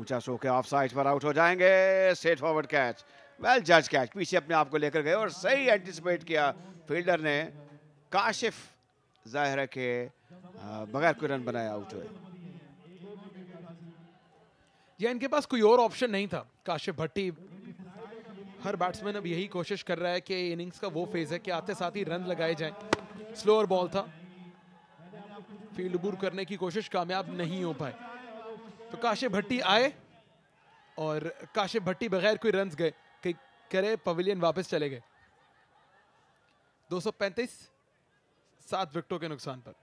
ऊंचा शो के of side पर आउट हो जाएंगे स्ट्रेट फॉरवर्ड कैच वेल जज कैच पीछे अपने आप को लेकर गए और सही एंटिसिपेट किया फील्डर ने काशिफ जाहिर के बगैर कोई रन बनाया आउट हुए या इनके पास कोई और ऑप्शन नहीं था काशिफ भट्टी हर बैट्समैन अब यही कोशिश कर रहा है कि इनिंग्स का वो फेज है कि आते साथ ही रन लगाए जाएं स्लोअर बॉल था फील्ड बूर करने की कोशिश कामयाब नहीं हो पाए तो काशे भट्टी आए और काशे भट्टी बगैर कोई रन गए कहीं करे पवेलियन वापस चले गए 235 सात विकेटों के नुकसान पर